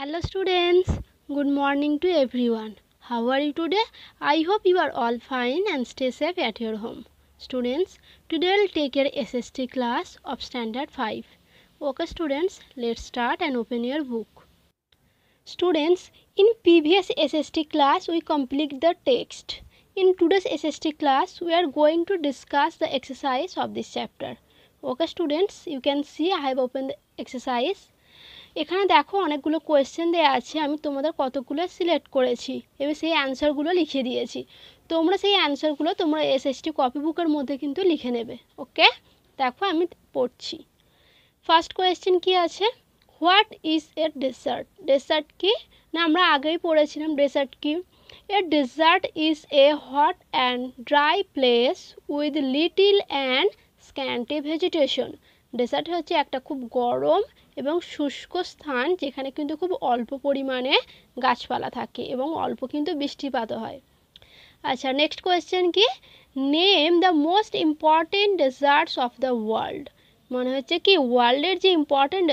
Hello students, good morning to everyone. How are you today? I hope you are all fine and stay safe at your home. Students, today I'll take your SST class of standard 5. Okay students, let's start and open your book. Students, in previous SST class we complete the text. In today's SST class we are going to discuss the exercise of this chapter. Okay students, you can see I have opened the exercise এখানে দেখো অনেকগুলো question দেওয়া আছে আমি তোমাদের কতগুলো select করেছি এবার সেই অ্যান্সারগুলো লিখে দিয়েছি তোমরা সেই অ্যান্সারগুলো তোমরা এসএসটি কপি বুকের মধ্যে কিন্তু লিখে নেবে ওকে দেখো আমি পড়ছি ফার্স্ট কোয়েশ্চেন কি আছে what is a desert desert কি না আমরা আগেই পড়েছিলাম ডেসার্ট কি a desert is a hot and dry place with little and scanty vegetation desert হচ্ছে একটা খুব গরম এবং শুষ্ক স্থান যেখানে কিন্তু খুব অল্প পরিমাণে গাছপালা থাকে এবং অল্প কিন্তু বৃষ্টিপাতও হয় আচ্ছা নেক্সট কোয়েশ্চেন কি name the most important deserts of the world মনে হচ্ছে কি ওয়ার্ল্ডের যে ইম্পর্টেন্ট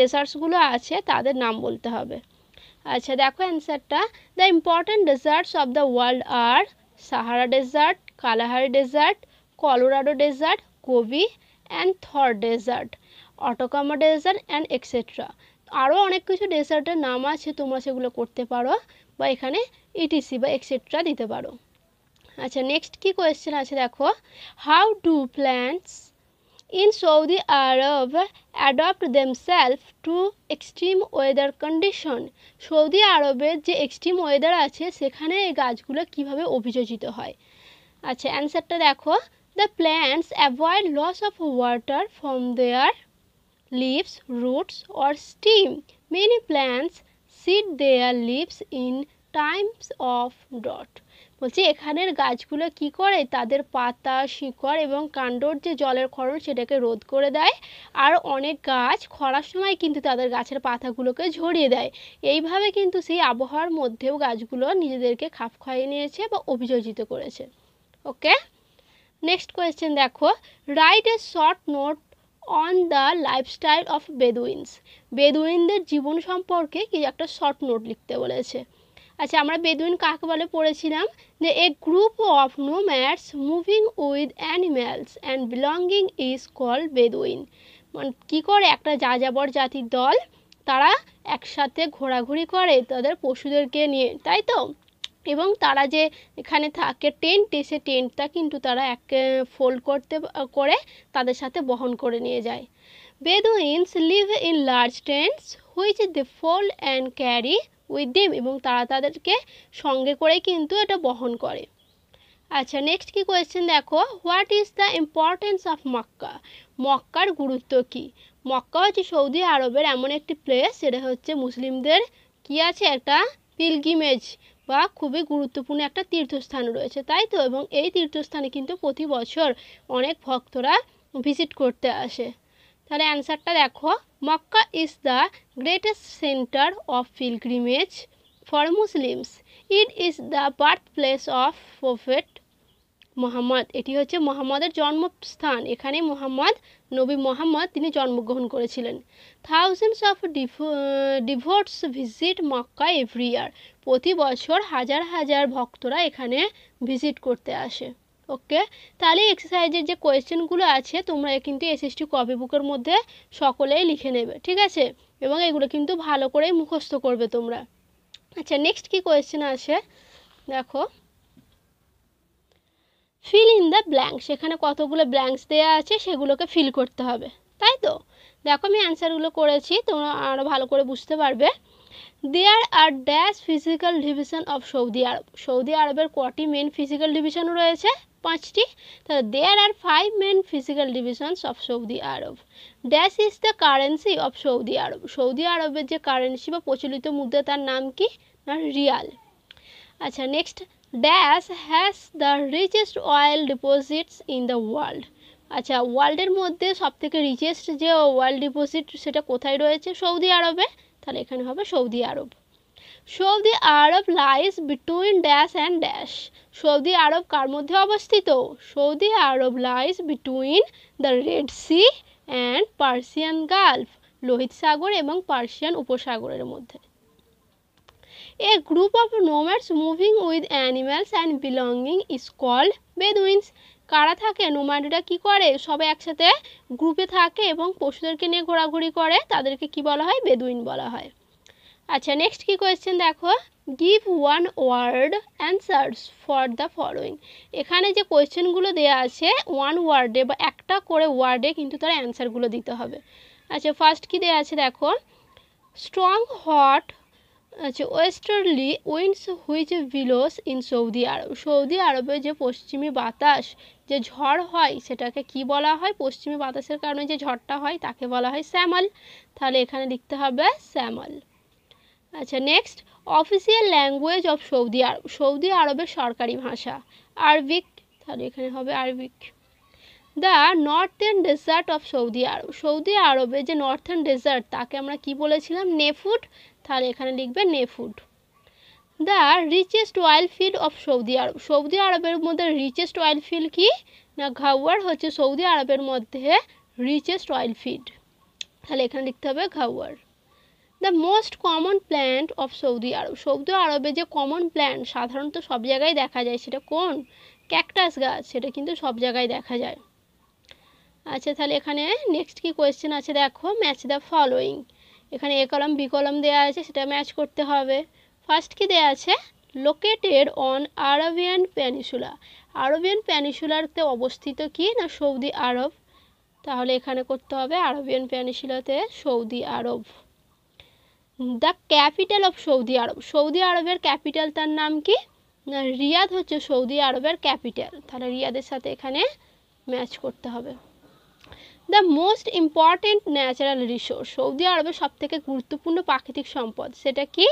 ডেসার্টসগুলো আছে তাদের নাম বলতে হবে আচ্ছা দেখো অ্যান্সারটা the important deserts of the world আর Sahara desert Kalahari desert Colorado desert Gobi and Thar desert Atacama desert and etcetera আরও অনেক কিছু ডেজার্টের নাম আছে তোমরা সেগুলো করতে পারো বা এখানে ইটিসি বা এক্সেট্রা দিতে পারো আচ্ছা নেক্সট কি কোয়েশ্চেন আছে দেখো how do plants in Saudi Arab adapt themselves to extreme weather condition Saudi আরবের যে এক্সট্রিম ওয়েদার আছে সেখানে এই গাছগুলো কীভাবে অভিযোজিত হয় আচ্ছা অ্যান্সারটা দেখো The plants avoid loss of water from their leaves, roots or stem. Many plants seed their leaves in times of drought বলছি এখানের গাছগুলো কি করে তাদের পাতা শিকড় এবং কাণ্ডর যে জলের খরণ সেটাকে রোধ করে দেয় আর অনেক গাছ খরার সময় কিন্তু তাদের গাছের পাতাগুলোকে ঝরিয়ে দেয় এইভাবে কিন্তু সেই আবহাওয়ার মধ্যেও গাছগুলো নিজেদেরকে খাপ খাইয়ে নিয়েছে বা অভিযোজিত করেছে ওকে নেক্সট কোয়েশ্চেন দেখো write a short note on the lifestyle of Bedouins বেদুইনদের জীবন সম্পর্কে কি একটা শর্ট নোট লিখতে বলেছে আচ্ছা আমরা বেদুইন কাকে বলে পড়েছিলাম যে a group of nomads moving with animals and belonging is call Bedouin মানে কী করে একটা যাযাবর জাতির দল তারা একসাথে ঘোরাঘুরি করে তাদের পশুদেরকে নিয়ে তাই তো এবং তারা যে এখানে থাকে টেন্ট এসে টেন্টটা কিন্তু তারা এক ফোল্ড করতে করে তাদের সাথে বহন করে নিয়ে যায় Bedouins live in large tents which they fold and carry with them এবং তারা তাদেরকে সঙ্গে করে কিন্তু এটা বহন করে আচ্ছা নেক্সট কি কোয়েশ্চেন দেখো what is the importance of Mecca মক্কার গুরুত্ব কি মক্কা হচ্ছে সৌদি আরবের এমন একটি প্লেস সেটা হচ্ছে মুসলিমদের কি আছে একটা পিলগিমেজ বা খুবই গুরুত্বপূর্ণ একটা তীর্থস্থান রয়েছে তাই তো এবং এই তীর্থস্থানে কিন্তু প্রতি বছর অনেক ভক্তরা ভিজিট করতে আসে তাহলে অ্যান্সারটা দেখো Mecca is the greatest centre of pilgrimage for Muslims it is the birth place of prophet Mohammad এটি হচ্ছে মোহাম্মদের জন্মস্থান এখানে মোহাম্মদ নবী মোহাম্মদ তিনি জন্মগ্রহণ করেছিলেন thousands of devotees visit Mecca every year প্রতি বছর হাজার হাজার ভক্তরা এখানে ভিজিট করতে আসে ওকে তাহলে এক্সারসাইজের যে কোয়েশ্চেনগুলো আছে তোমরা কিন্তু এসএসটি কপি বুকের মধ্যে সকলেই লিখে নেবে ঠিক আছে এবং এগুলো কিন্তু ভালো করেই মুখস্থ করবে তোমরা আচ্ছা নেক্সট কি কোয়েশ্চেন আছে দেখো ফিল ইন দ্য ব্ল্যাঙ্কস এখানে কতগুলো ব্ল্যাঙ্কস দেওয়া আছে সেগুলোকে ফিল করতে হবে তাই তো দেখো আমি অ্যান্সারগুলো করেছি তোমরা আরও ভালো করে বুঝতে পারবে there are dash physical division of Saudi Arab Saudi আরবের কটি মেন ফিজিক্যাল ডিভিশন রয়েছে পাঁচটি তাহলে there are five main physical divisions of Saudi Arab dash is the currency of Saudi Arab Saudi আরবের যে কারেন্সি বা প্রচলিত মুদ্রা তার নাম কি না রিয়াল আচ্ছা next dash has the richest oil deposits in the world আচ্ছা ওয়ার্ল্ডের মধ্যে সবথেকে রিচেস্ট যে ওয়ার্ল্ড ডিপোজিট সেটা কোথায় রয়েছে সৌদি আরবে তাহলে এখানে হবে Saudi Arab Saudi Arab lies between dash and dash Saudi Arab কার মধ্যে অবস্থিত Saudi Arab lies between the Red Sea and Persian Gulf লোহিত সাগর এবং পার্সিয়ান উপসাগরের মধ্যে a group of nomads moving উইথ animals and belonging is called Bedouins. কারা থাকে নোমাডিরা কি করে সবাই একসাথে গ্রুপে থাকে এবং পশুদেরকে নিয়ে ঘোরাঘুরি করে তাদেরকে কি বলা হয় বেদুইন বলা হয় আচ্ছা নেক্সট কি কোয়েশ্চেন দেখো give one word answers for the following এখানে যে কোয়েশ্চেনগুলো দেওয়া আছে ওয়ান ওয়ার্ডে বা একটা করে ওয়ার্ডে কিন্তু তারা অ্যান্সারগুলো দিতে হবে আচ্ছা ফার্স্ট কি দেওয়া আছে দেখো স্ট্রং হট আছে আচ্ছা, westerly winds which blows in Saudi Arab Saudi আরবে যে পশ্চিমী বাতাস যে ঝড় হয় সেটাকে কি বলা হয় পশ্চিমী বাতাসের কারণে যে ঝড়টা হয় তাকে বলা হয় স্যামল তাহলে এখানে লিখতে হবে স্যামল আচ্ছা next official language of Saudi Arab Saudi আরবের সরকারি ভাষা আরবিক তাহলে এখানে হবে Arabic the northern desert of Saudi Arab Saudi আরবে যে নর্থার্ন ডেজার্ট তাকে আমরা কি বলেছিলাম নেফুড তাহলে এখানে লিখবে Nefud the richest oil field of Saudi Arab Saudi আরবের মধ্যে রিচেস্ট অয়েল ফিল্ড কি না ঘাওয়ার হচ্ছে সৌদি আরবের মধ্যে রিচেস্ট অয়েল ফিল্ড তাহলে এখানে লিখতে হবে Ghawar the most common plant of Saudi Arab Saudi আরবে যে কমন প্ল্যান্ট সাধারণত সব জায়গায় দেখা যায় সেটা কোন ক্যাকটাস গাছ সেটা কিন্তু সব জায়গায় দেখা যায় আচ্ছা তাহলে এখানে নেক্সট কি কোয়েশ্চেন আছে দেখো ম্যাচ দ্য ফলোয়িং এখানে এ কলম বি কলম দেওয়া আছে সেটা ম্যাচ করতে হবে ফার্স্ট কি দেওয়া আছে located on Arabian peninsula Arabian প্যানিসুলারতে অবস্থিত কি না সৌদি আরব তাহলে এখানে করতে হবে আরবিয়ান প্যানিসুলাতে Saudi Arab the capital of Saudi Arab Saudi আরবের ক্যাপিটাল তার নাম কি না রিয়াদ হচ্ছে সৌদি আরবের ক্যাপিটাল তাহলে রিয়াদের সাথে এখানে ম্যাচ করতে হবে the most important natural resource Saudi আরবের সবথেকে গুরুত্বপূর্ণ প্রাকৃতিক সম্পদ সেটা কি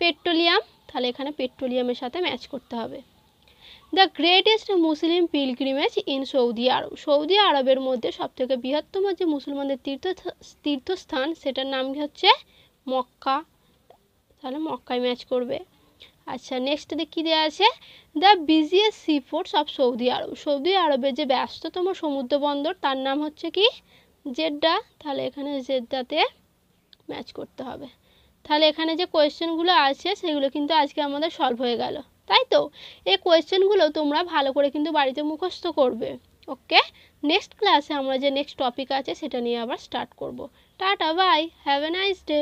পেট্রোলিয়াম তাহলে এখানে পেট্রোলিয়ামের সাথে ম্যাচ করতে হবে the greatest Muslim pilgrimage in Saudi Arab Saudi আরবের মধ্যে সবথেকে বৃহত্তম যে মুসলমানদের তীর্থ তীর্থস্থান সেটার নাম হচ্ছে মক্কা তাহলে মক্কায় ম্যাচ করবে আচ্ছা নেক্সট কী দেওয়া আছে the busiest sea ports of Saudi Arab Saudi আরবের যে ব্যস্ততম সমুদ্র বন্দর তার নাম হচ্ছে কি জেড্ডা তাহলে এখানে জেড্ডাতে ম্যাচ করতে হবে তাহলে এখানে যে কোয়েশ্চেনগুলো আছে সেগুলো কিন্তু আজকে আমাদের সলভ হয়ে গেল তাই তো এই কোয়েশ্চেনগুলো তোমরা ভালো করে কিন্তু বাড়িতে মুখস্থ করবে ওকে নেক্সট ক্লাসে আমরা যে নেক্সট টপিক আছে সেটা নিয়ে আবার স্টার্ট করব tata bye have a nice day